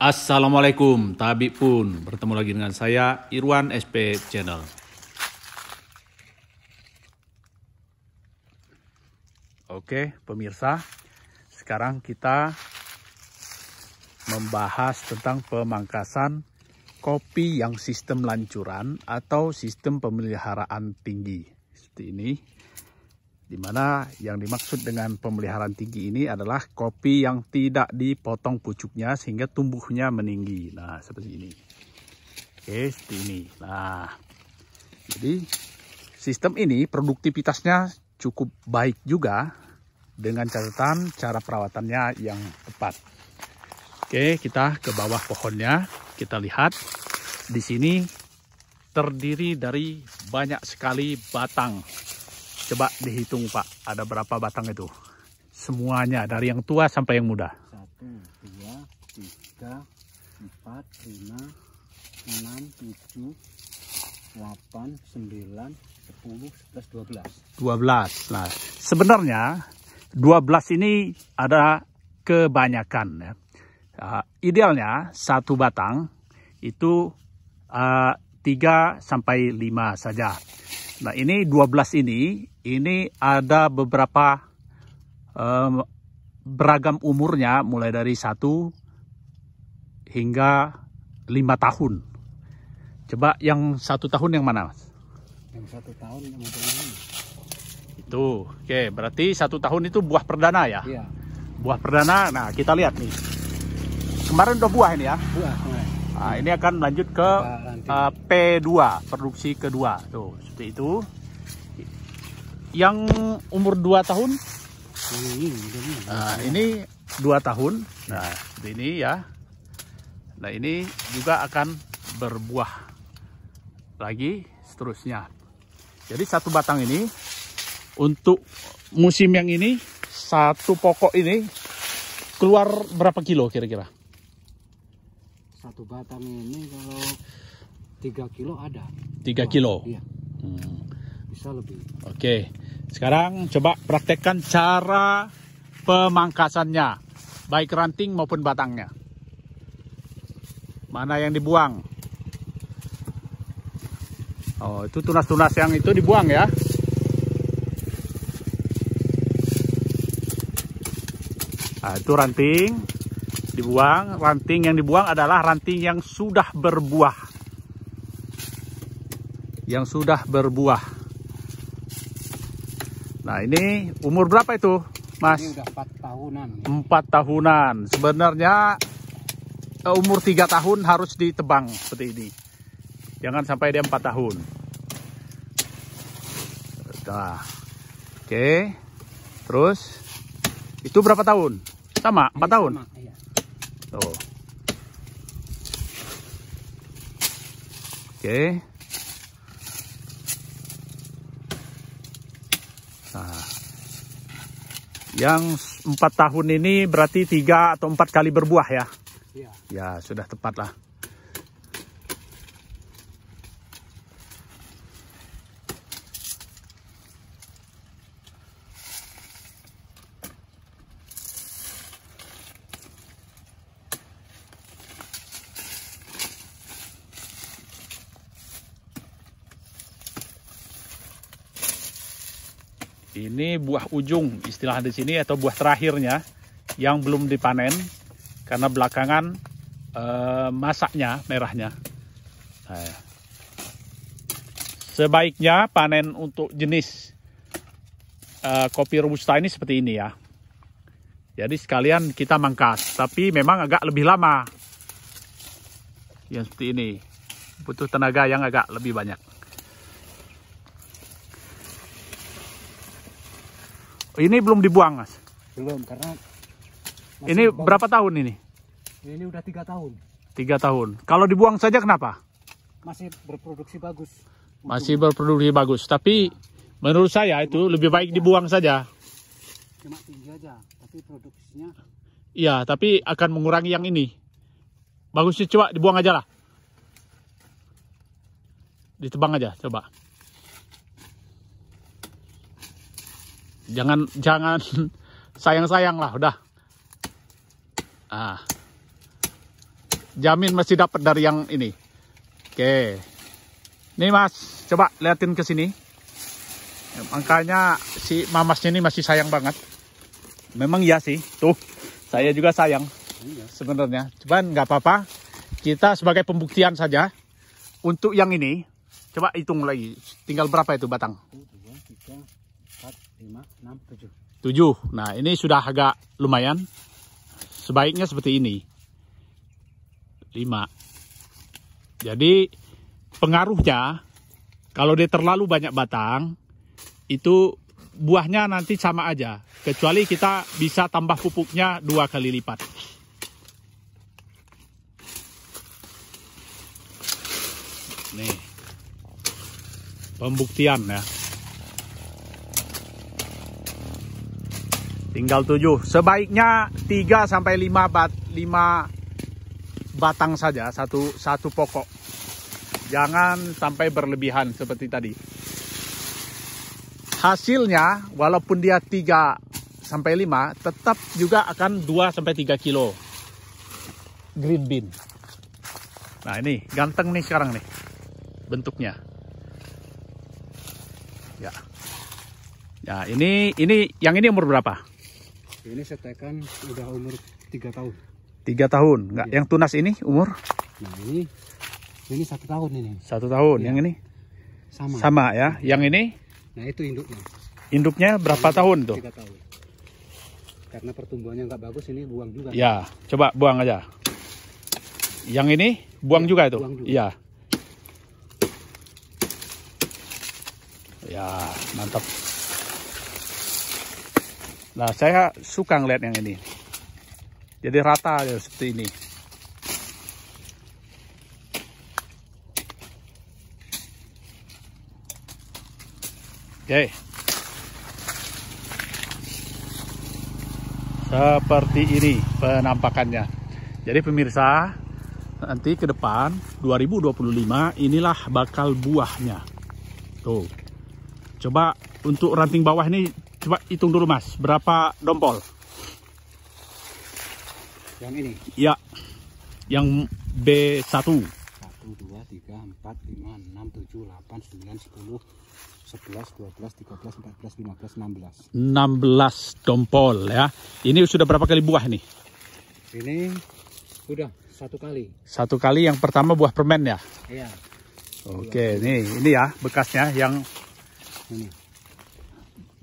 Assalamualaikum, tabib pun bertemu lagi dengan saya Irwan SP Channel. Oke, pemirsa, sekarang kita membahas tentang pemangkasan kopi yang sistem lancuran atau sistem pemeliharaan tinggi. Seperti ini. Dimana yang dimaksud dengan pemeliharaan tinggi ini adalah kopi yang tidak dipotong pucuknya sehingga tumbuhnya meninggi. Nah, seperti ini. Oke, seperti ini. Nah, jadi sistem ini produktivitasnya cukup baik juga dengan catatan cara perawatannya yang tepat. Oke, kita ke bawah pohonnya. Kita lihat di sini terdiri dari banyak sekali batang Coba dihitung Pak, ada berapa batang itu? Semuanya, dari yang tua sampai yang muda. 1, 2, 3, 4, 5, 6, 7, 8, 9, 10, 11, 12. 12. Nah, sebenarnya 12 ini ada kebanyakan ya. Uh, idealnya satu batang itu uh, ah, 3 sampai lima saja. Nah ini 12 ini, ini ada beberapa um, beragam umurnya mulai dari 1 hingga 5 tahun. Coba yang 1 tahun yang mana? Yang 1 tahun yang mana? Itu, oke berarti 1 tahun itu buah perdana ya? Iya. Buah perdana, nah kita lihat nih. Kemarin udah buah ini ya? Buah. Nah, ini akan lanjut ke uh, eh, P2, produksi kedua. Tuh, seperti itu yang umur 2 tahun nah, ini 2 tahun nah ini ya nah ini juga akan berbuah lagi seterusnya jadi satu batang ini untuk musim yang ini satu pokok ini keluar berapa kilo kira-kira satu batang ini kalau tiga kilo ada tiga kilo iya. Hmm. Bisa lebih. Oke. Sekarang coba praktekkan cara pemangkasannya, baik ranting maupun batangnya. Mana yang dibuang? Oh, itu tunas-tunas yang itu dibuang ya. Nah, itu ranting dibuang. Ranting yang dibuang adalah ranting yang sudah berbuah yang sudah berbuah. Nah, ini umur berapa itu, Mas? Ini udah 4 tahunan. 4 tahunan. Sebenarnya eh, umur 3 tahun harus ditebang seperti ini. Jangan sampai dia 4 tahun. Nah, oke. Terus, itu berapa tahun? Sama, 4 ini tahun? Sama, iya. Tuh. Oke. Okay. Nah, yang empat tahun ini berarti tiga atau empat kali berbuah ya? Iya. Ya sudah tepat lah. Ini buah ujung istilah di sini atau buah terakhirnya yang belum dipanen karena belakangan e, masaknya merahnya. Nah, sebaiknya panen untuk jenis e, kopi robusta ini seperti ini ya. Jadi sekalian kita mangkas, tapi memang agak lebih lama. Yang seperti ini butuh tenaga yang agak lebih banyak. Ini belum dibuang, Mas? Belum, karena... Ini dibuang. berapa tahun ini? Ini udah tiga tahun. Tiga tahun. Kalau dibuang saja kenapa? Masih berproduksi bagus. Masih berproduksi bagus, tapi ya. menurut saya itu Cuma lebih baik aja. dibuang saja. Cuma tinggi aja, tapi produksinya... Iya, tapi akan mengurangi yang ini. Bagusnya coba dibuang aja lah. Ditebang aja, coba. jangan jangan sayang-sayang lah udah ah jamin masih dapat dari yang ini oke nih mas coba liatin ke sini angkanya si mamasnya ini masih sayang banget memang iya sih tuh saya juga sayang iya. sebenarnya cuman nggak apa-apa kita sebagai pembuktian saja untuk yang ini coba hitung lagi tinggal berapa itu batang 5, 6, 7. Tujuh. Nah ini sudah agak lumayan. Sebaiknya seperti ini. 5. Jadi pengaruhnya kalau dia terlalu banyak batang itu buahnya nanti sama aja. Kecuali kita bisa tambah pupuknya dua kali lipat. Nih. Pembuktian ya. tinggal 7 sebaiknya 3 sampai 5 bat 5 batang saja satu satu pokok jangan sampai berlebihan seperti tadi hasilnya walaupun dia 3 sampai 5 tetap juga akan 2 sampai 3 kilo green bean nah ini ganteng nih sekarang nih bentuknya ya ya ini ini yang ini umur berapa ini setekan udah umur 3 tahun. 3 tahun. Enggak, iya. yang tunas ini umur? Nah, ini ini satu tahun ini. Satu tahun. Iya. Yang ini? Sama. Sama ya. Yang ini? Nah, itu induknya. Induknya berapa nah, tahun tuh? 3 tahun. Karena pertumbuhannya enggak bagus ini buang juga. Ya, coba buang aja. Yang ini buang ya, juga itu. Buang juga. Iya. Ya, mantap. Nah, saya suka ngeliat yang ini. Jadi rata ya, seperti ini. Oke. Okay. Seperti ini penampakannya. Jadi pemirsa, nanti ke depan 2025 inilah bakal buahnya. Tuh. Coba untuk ranting bawah ini coba hitung dulu mas, berapa dompol? Yang ini? Ya, yang B1. 1, 2, 3, 4, 5, 6, 7, 8, 9, 10, 11, 12, 13, 14, 15, 16. 16 dompol ya. Ini sudah berapa kali buah nih? Ini sudah satu kali. Satu kali yang pertama buah permen ya? Iya. Oke, ini ini ya bekasnya yang ini.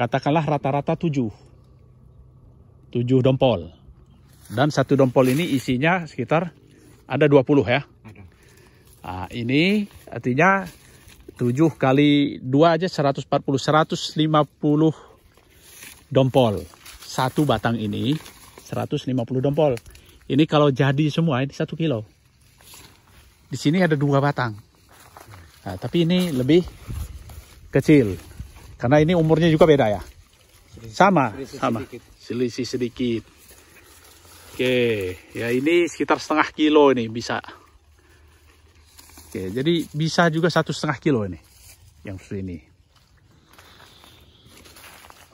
katakanlah rata-rata tujuh, tujuh dompol. Dan satu dompol ini isinya sekitar ada dua puluh ya. Nah, ini artinya tujuh kali dua aja seratus seratus empat puluh lima puluh dompol. Satu batang ini seratus lima puluh dompol. Ini kalau jadi semua ini satu kilo. Di sini ada dua batang. Nah, tapi ini lebih kecil. Karena ini umurnya juga beda ya. sama, selisih sama. Sedikit. Selisih sedikit. Oke, ya ini sekitar setengah kilo ini bisa. Oke, jadi bisa juga satu setengah kilo ini yang ini.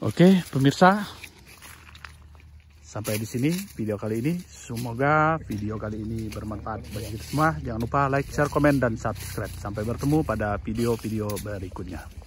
Oke, pemirsa, sampai di sini video kali ini. Semoga video kali ini bermanfaat bagi kita semua. Jangan lupa like, share, komen, dan subscribe. Sampai bertemu pada video-video berikutnya.